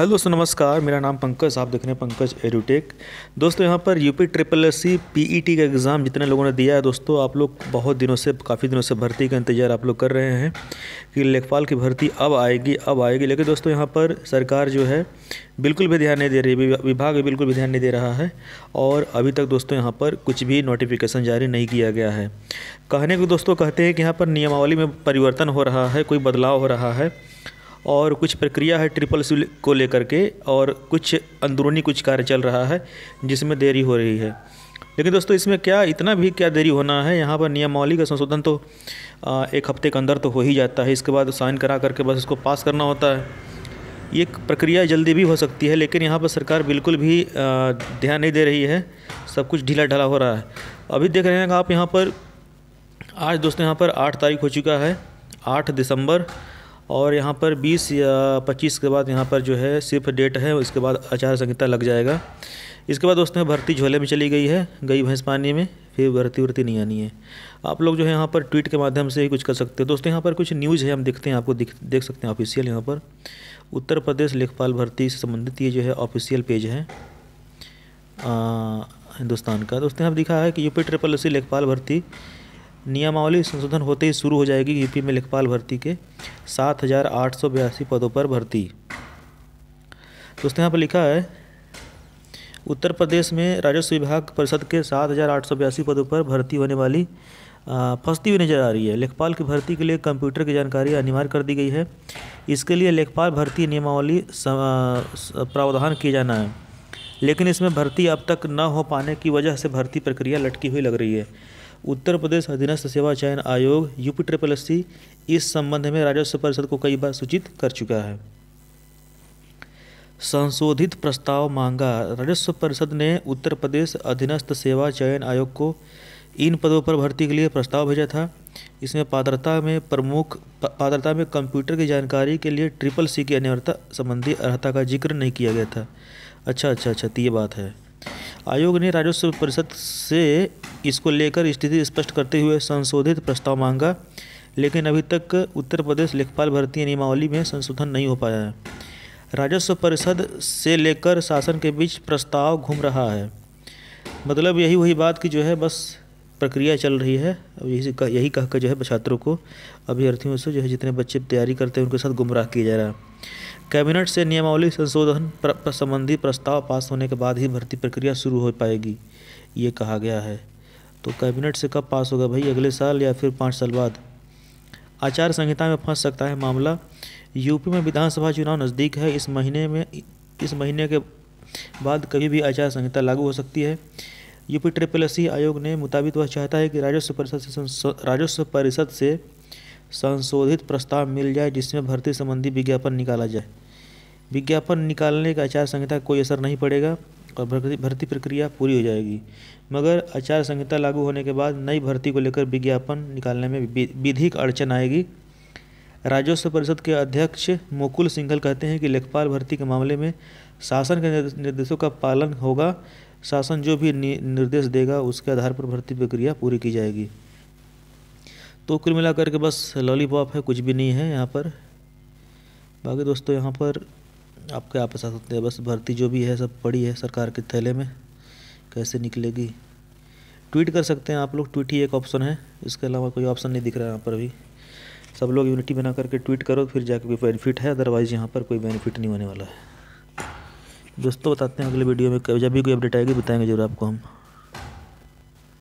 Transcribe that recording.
hello दोस्तों नमस्कार मेरा नाम पंकज आप देख रहे हैं पंकज एरूटेक दोस्तों यहाँ पर UP triple S C PET का एग्ज़ाम जितने लोगों ने दिया है दोस्तों आप लोग बहुत दिनों से काफ़ी दिनों से भर्ती का इंतजार आप लोग कर रहे हैं कि लेखपाल की भर्ती अब आएगी अब आएगी लेकिन दोस्तों यहाँ पर सरकार जो है बिल्कुल भी ध्यान नहीं दे रही विभाग भी बिल्कुल भी ध्यान नहीं दे रहा है और अभी तक दोस्तों यहाँ पर कुछ भी नोटिफिकेशन जारी नहीं किया गया है कहने को दोस्तों कहते हैं कि यहाँ पर नियमावली में परिवर्तन हो रहा है कोई बदलाव हो रहा है और कुछ प्रक्रिया है ट्रिपल सी को लेकर के और कुछ अंदरूनी कुछ कार्य चल रहा है जिसमें देरी हो रही है लेकिन दोस्तों इसमें क्या इतना भी क्या देरी होना है यहाँ पर नियमावली का संशोधन तो एक हफ्ते के अंदर तो हो ही जाता है इसके बाद साइन करा करके बस इसको पास करना होता है ये प्रक्रिया जल्दी भी हो सकती है लेकिन यहाँ पर सरकार बिल्कुल भी ध्यान नहीं दे रही है सब कुछ ढीला ढला हो रहा है अभी देख रहे हैं आप यहाँ पर आज दोस्तों यहाँ पर आठ तारीख हो चुका है आठ दिसंबर और यहाँ पर 20 या 25 के बाद यहाँ पर जो है सिर्फ डेट है इसके बाद आचार संहिता लग जाएगा इसके बाद दोस्तों भर्ती झोले में चली गई है गई भैंस पानी में फिर भर्ती वर्ती नहीं आनी है आप लोग जो है यहाँ पर ट्वीट के माध्यम से ही कुछ कर सकते हैं दोस्तों यहाँ पर कुछ न्यूज़ है हम देखते हैं आपको देख सकते हैं ऑफिशियल यहाँ पर उत्तर प्रदेश लेखपाल भर्ती से संबंधित ये जो है ऑफिशियल पेज है हिंदुस्तान का दोस्तों यहाँ दिखा है कि यूपी ट्रिपल सी लेखपाल भर्ती नियमावली संशोधन होते ही शुरू हो जाएगी यूपी में लेखपाल भर्ती के सात हज़ार आठ सौ बयासी पदों पर भर्ती दोस्तों यहाँ पर लिखा है उत्तर प्रदेश में राजस्व विभाग परिषद के सात हज़ार आठ सौ बयासी पदों पर भर्ती होने वाली फंसती हुई नजर आ रही है लेखपाल की भर्ती के लिए कंप्यूटर की जानकारी अनिवार्य कर दी गई है इसके लिए लेखपाल भर्ती नियमावली प्रावधान किया जाना है लेकिन इसमें भर्ती अब तक न हो पाने की वजह से भर्ती प्रक्रिया लटकी हुई लग रही है उत्तर प्रदेश अधीनस्थ सेवा चयन आयोग यूपी ट्रिपल एस सी इस संबंध में राजस्व परिषद को कई बार सूचित कर चुका है संशोधित प्रस्ताव मांगा राजस्व परिषद ने उत्तर प्रदेश अधीनस्थ सेवा चयन आयोग को इन पदों पर भर्ती के लिए प्रस्ताव भेजा था इसमें पात्रता में प्रमुख पात्रता में कंप्यूटर की जानकारी के लिए ट्रिपल सी की अनिवार्यता संबंधी अर्हता का जिक्र नहीं किया गया था अच्छा अच्छा अच्छा तो ये बात है आयोग ने राजस्व परिषद से इसको लेकर स्थिति स्पष्ट करते हुए संशोधित प्रस्ताव मांगा लेकिन अभी तक उत्तर प्रदेश लेखपाल भर्ती नियमावली में संशोधन नहीं हो पाया है राजस्व परिषद से लेकर शासन के बीच प्रस्ताव घूम रहा है मतलब यही वही बात कि जो है बस प्रक्रिया चल रही है अब यही कह यही कहकर जो है छात्रों को अभ्यर्थियों से जो है जितने बच्चे तैयारी करते हैं उनके साथ गुमराह किया जा रहा है कैबिनेट से नियमावली संशोधन संबंधी प्रस्ताव पास होने के बाद ही भर्ती प्रक्रिया शुरू हो पाएगी ये कहा गया है तो कैबिनेट से कब पास होगा भाई अगले साल या फिर पाँच साल बाद आचार संहिता में फंस सकता है मामला यूपी में विधानसभा चुनाव नज़दीक है इस महीने में इस महीने के बाद कभी भी आचार संहिता लागू हो सकती है यूपी ट्रिपल एस आयोग ने मुताबिक वह चाहता है कि राजस्व परिषद से राजस्व परिषद से संशोधित प्रस्ताव मिल जाए जिसमें भर्ती संबंधी विज्ञापन निकाला जाए विज्ञापन निकालने का आचार संहिता कोई असर नहीं पड़ेगा और भर्ती प्रक्रिया पूरी हो जाएगी मगर आचार संहिता लागू होने के बाद नई भर्ती को लेकर विज्ञापन निकालने में विधिक अड़चन आएगी राजस्व परिषद के अध्यक्ष मुकुल सिंघल कहते हैं कि लेखपाल भर्ती के मामले में शासन के निर्देशों का पालन होगा शासन जो भी निर्देश देगा उसके आधार पर भर्ती प्रक्रिया पूरी की जाएगी तो कुल मिलाकर के बस लॉलीपॉप है कुछ भी नहीं है यहाँ पर बाकी दोस्तों यहाँ पर आपके आप साथ होते हैं बस भर्ती जो भी है सब पड़ी है सरकार के थैले में कैसे निकलेगी ट्वीट कर सकते हैं आप लोग ट्वीट ही एक ऑप्शन है इसके अलावा कोई ऑप्शन नहीं दिख रहा है यहाँ पर भी सब लोग यूनिटी बना करके ट्वीट करो फिर जाके कोई बेनिफिट है अदरवाइज़ यहाँ पर कोई बेनिफिट नहीं होने वाला है दोस्तों बताते हैं अगले वीडियो में जब भी कोई अपडेट आएगी बताएंगे जरूर आपको हम